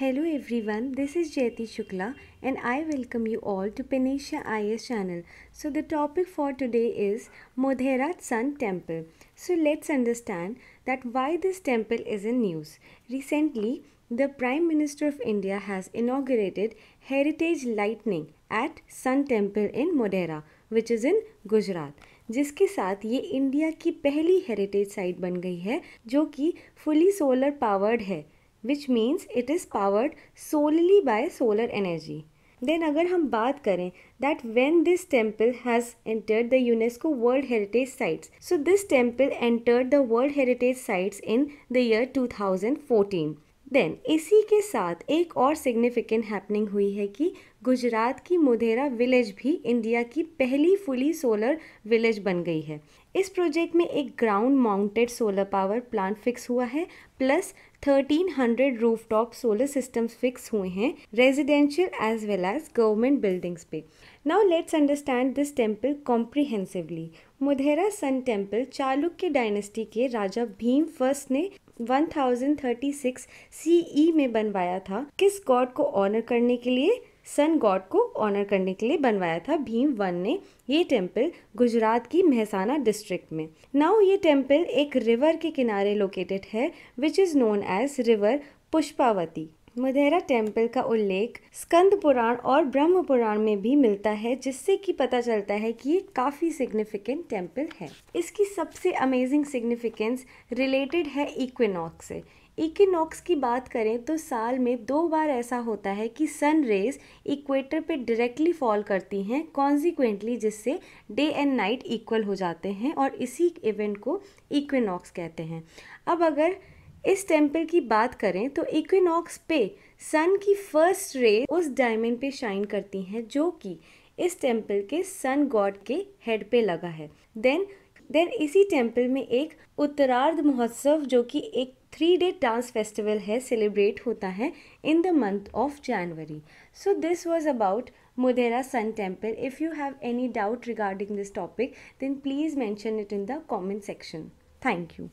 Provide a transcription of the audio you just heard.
hello everyone this is Jyoti Shukla and I welcome you all to panacea IAS channel so the topic for today is Modhera sun temple so let's understand that why this temple is in news recently the prime minister of India has inaugurated heritage lightning at sun temple in Modhera which is in Gujarat जिसके साथ ये India की पहली heritage site बन गई है जो कि फुली सोलर पावर्ड है which means it is powered solely by solar energy then अगर हम बात करें that when this temple has enter the UNESCO world heritage sites so this temple enter the world heritage sites in the year two thousand fourteen then इसी के साथ एक और significant happening हुई है कि गुजरात की मोधेरा विलेज भी इंडिया की पहली फुली सोलर विलेज बन गई है इस प्रोजेक्ट में एक ground mounted solar power plant fix हुआ है plus 1300 rooftop solar systems fix हुए हैं residential as well as government buildings पे now let's understand this temple comprehensively Modhera sun temple Chalukya dynasty के राजा भीम फर्स्ट ने 1036 थाउजेंड e में बनवाया था किस गॉड को ऑनर करने के लिए सन गॉड को ऑनर करने के लिए बनवाया था भीम वन ने ये टेम्पल गुजरात की महसाना डिस्ट्रिक्ट में नाउ ये टेम्पल एक रिवर के किनारे लोकेटेड है which is known as river Pushpavati Modhera temple का उल्लेख स्कंद पुराण और ब्रह्म पुराण में भी मिलता है जिससे कि पता चलता है कि ये काफ़ी सिग्निफिकेंट टेम्पल है इसकी सबसे अमेजिंग सिग्निफिकेंस रिलेटेड है इक्विनॉक्स से इक्विनॉक्स की बात करें तो साल में दो बार ऐसा होता है कि सन रेज इक्वेटर पे डायरेक्टली फॉल करती हैं कॉन्सिक्वेंटली जिससे डे एंड नाइट इक्वल हो जाते हैं और इसी इवेंट को इक्विनॉक्स कहते हैं अब अगर इस टेम्पल की बात करें तो इक्विनॉक्स पे सन की फर्स्ट रे उस डायमंड पे शाइन करती हैं जो कि इस टेम्पल के सन गॉड के हेड पे लगा है देन देन इसी टेम्पल में एक उत्तरार्ध महोत्सव जो कि एक थ्री डे डांस फेस्टिवल है सेलिब्रेट होता है in the month of January so this was about Modhera sun temple if you have any doubt regarding this topic then please mention it in the comment section thank you